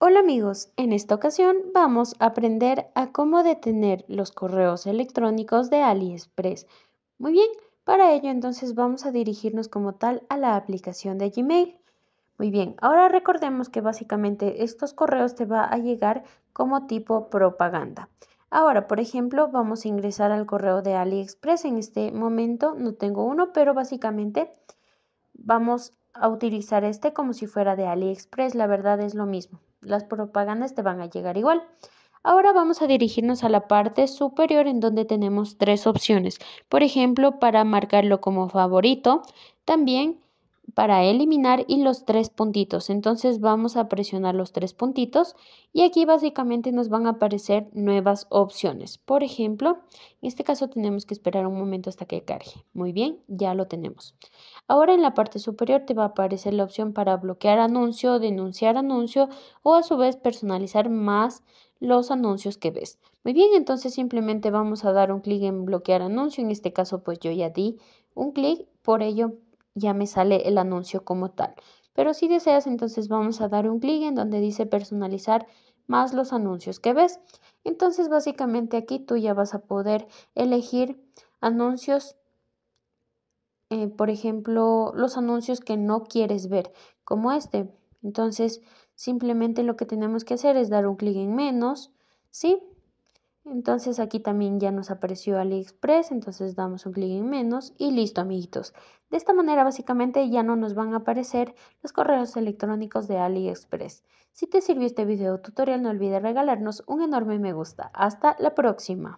Hola amigos, en esta ocasión vamos a aprender a cómo detener los correos electrónicos de AliExpress. Muy bien, para ello entonces vamos a dirigirnos como tal a la aplicación de Gmail. Muy bien, ahora recordemos que básicamente estos correos te va a llegar como tipo propaganda. Ahora, por ejemplo, vamos a ingresar al correo de AliExpress. En este momento no tengo uno, pero básicamente vamos a utilizar este como si fuera de AliExpress. La verdad es lo mismo las propagandas te van a llegar igual. Ahora vamos a dirigirnos a la parte superior en donde tenemos tres opciones. Por ejemplo, para marcarlo como favorito, también para eliminar y los tres puntitos. Entonces vamos a presionar los tres puntitos y aquí básicamente nos van a aparecer nuevas opciones. Por ejemplo, en este caso tenemos que esperar un momento hasta que cargue. Muy bien, ya lo tenemos. Ahora en la parte superior te va a aparecer la opción para bloquear anuncio, denunciar anuncio o a su vez personalizar más los anuncios que ves. Muy bien, entonces simplemente vamos a dar un clic en bloquear anuncio. En este caso pues yo ya di un clic, por ello ya me sale el anuncio como tal. Pero si deseas, entonces vamos a dar un clic en donde dice personalizar más los anuncios que ves. Entonces, básicamente aquí tú ya vas a poder elegir anuncios, eh, por ejemplo, los anuncios que no quieres ver, como este. Entonces, simplemente lo que tenemos que hacer es dar un clic en menos, ¿sí? Entonces aquí también ya nos apareció AliExpress, entonces damos un clic en menos y listo amiguitos. De esta manera básicamente ya no nos van a aparecer los correos electrónicos de AliExpress. Si te sirvió este video tutorial no olvides regalarnos un enorme me gusta. Hasta la próxima.